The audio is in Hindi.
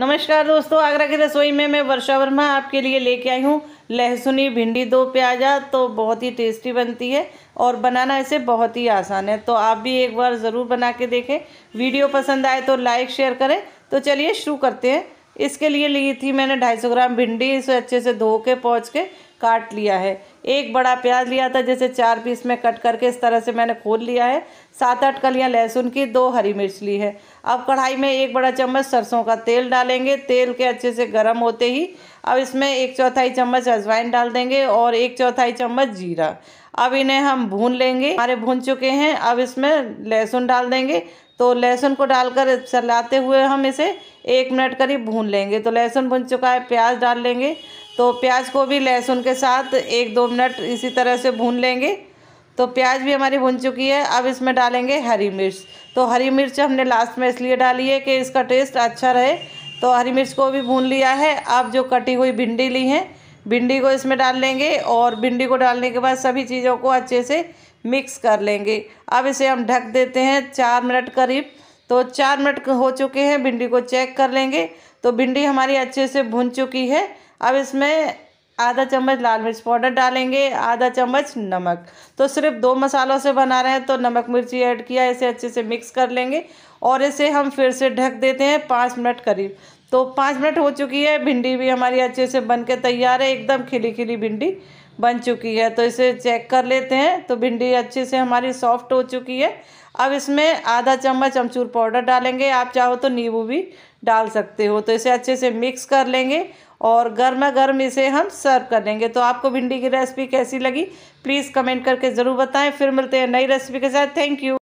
नमस्कार दोस्तों आगरा की रसोई में मैं वर्षा वर्मा आपके लिए लेके आई हूँ लहसुनी भिंडी दो प्याजा तो बहुत ही टेस्टी बनती है और बनाना इसे बहुत ही आसान है तो आप भी एक बार ज़रूर बना के देखें वीडियो पसंद आए तो लाइक शेयर करें तो चलिए शुरू करते हैं इसके लिए ली थी मैंने 250 ग्राम भिंडी इसे अच्छे से धो के पोच के काट लिया है एक बड़ा प्याज लिया था जैसे चार पीस में कट करके इस तरह से मैंने खोल लिया है सात आठ कलियाँ लहसुन की दो हरी मिर्च ली है अब कढ़ाई में एक बड़ा चम्मच सरसों का तेल डालेंगे तेल के अच्छे से गर्म होते ही अब इसमें एक चौथाई चम्मच अजवाइन डाल देंगे और एक चौथाई चम्मच जीरा अब इन्हें हम भून लेंगे हमारे भून चुके हैं अब इसमें लहसुन डाल देंगे तो लहसुन को डालकर सलाते हुए हम इसे एक मिनट करीब भून लेंगे तो लहसुन भुन चुका है प्याज डाल लेंगे तो प्याज को भी लहसुन के साथ एक दो मिनट इसी तरह से भून लेंगे तो प्याज भी हमारी भुन चुकी है अब इसमें डालेंगे हरी मिर्च तो हरी मिर्च हमने लास्ट में इसलिए डाली है कि इसका टेस्ट अच्छा रहे तो हरी मिर्च को भी भून लिया है अब जो कटी हुई भिंडी ली है भिंडी को इसमें डाल लेंगे और भिंडी को डालने के बाद सभी चीज़ों को अच्छे से मिक्स कर लेंगे अब इसे हम ढक देते हैं चार मिनट करीब तो चार मिनट हो चुके हैं भिंडी को चेक कर लेंगे तो भिंडी हमारी अच्छे से भुन चुकी है अब इसमें आधा चम्मच लाल मिर्च पाउडर डालेंगे आधा चम्मच नमक तो सिर्फ दो मसालों से बना रहे हैं तो नमक मिर्ची ऐड किया इसे अच्छे से मिक्स कर लेंगे और इसे हम फिर से ढक देते हैं पाँच मिनट करीब तो पाँच मिनट हो चुकी है भिंडी भी हमारी अच्छे से बन के तैयार है एकदम खिली खिली भिंडी बन चुकी है तो इसे चेक कर लेते हैं तो भिंडी अच्छे से हमारी सॉफ्ट हो चुकी है अब इसमें आधा चम्मच अमचूर पाउडर डालेंगे आप चाहो तो नींबू भी डाल सकते हो तो इसे अच्छे से मिक्स कर लेंगे और गर्मा गर्म इसे हम सर्व कर लेंगे तो आपको भिंडी की रेसिपी कैसी लगी प्लीज़ कमेंट करके ज़रूर बताएं फिर मिलते हैं नई रेसिपी के साथ थैंक यू